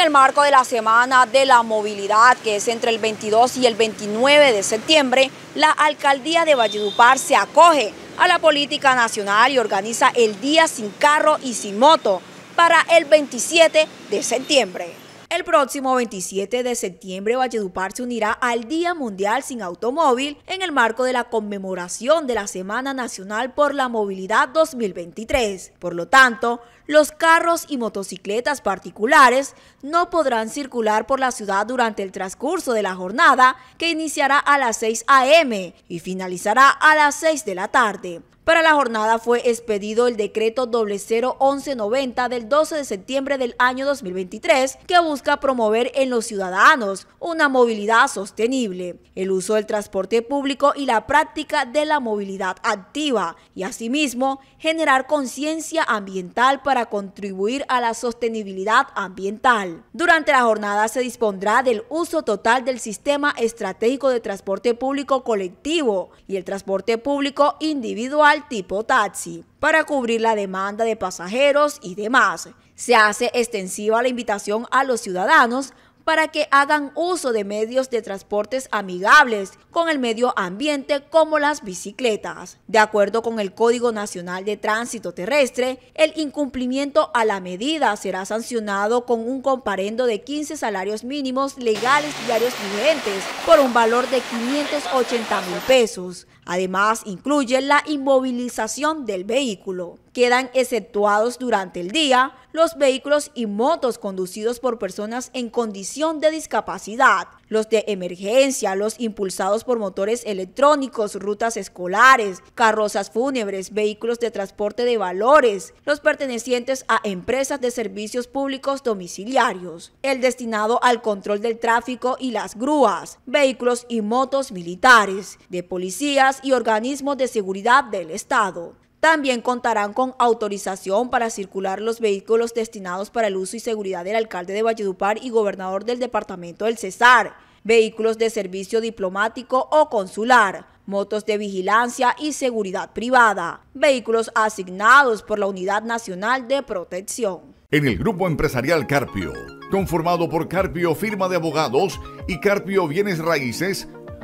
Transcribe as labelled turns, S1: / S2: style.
S1: en el marco de la Semana de la Movilidad, que es entre el 22 y el 29 de septiembre, la Alcaldía de Valledupar se acoge a la política nacional y organiza el Día sin Carro y sin Moto para el 27 de septiembre. El próximo 27 de septiembre, Valledupar se unirá al Día Mundial sin Automóvil en el marco de la conmemoración de la Semana Nacional por la Movilidad 2023. Por lo tanto, los carros y motocicletas particulares no podrán circular por la ciudad durante el transcurso de la jornada que iniciará a las 6 a.m. y finalizará a las 6 de la tarde. Para la jornada fue expedido el decreto 001190 del 12 de septiembre del año 2023 que busca promover en los ciudadanos una movilidad sostenible, el uso del transporte público y la práctica de la movilidad activa y asimismo generar conciencia ambiental para contribuir a la sostenibilidad ambiental. Durante la jornada se dispondrá del uso total del sistema estratégico de transporte público colectivo y el transporte público individual tipo taxi para cubrir la demanda de pasajeros y demás. Se hace extensiva la invitación a los ciudadanos para que hagan uso de medios de transportes amigables con el medio ambiente como las bicicletas. De acuerdo con el Código Nacional de Tránsito Terrestre, el incumplimiento a la medida será sancionado con un comparendo de 15 salarios mínimos legales diarios vigentes por un valor de 580 mil pesos. Además, incluye la inmovilización del vehículo quedan exceptuados durante el día los vehículos y motos conducidos por personas en condición de discapacidad, los de emergencia, los impulsados por motores electrónicos, rutas escolares, carrozas fúnebres, vehículos de transporte de valores, los pertenecientes a empresas de servicios públicos domiciliarios, el destinado al control del tráfico y las grúas, vehículos y motos militares, de policías y organismos de seguridad del Estado. También contarán con autorización para circular los vehículos destinados para el uso y seguridad del alcalde de Valledupar y gobernador del departamento del Cesar, vehículos de servicio diplomático o consular, motos de vigilancia y seguridad privada, vehículos asignados por la Unidad Nacional de Protección.
S2: En el grupo empresarial Carpio, conformado por Carpio Firma de Abogados y Carpio Bienes Raíces,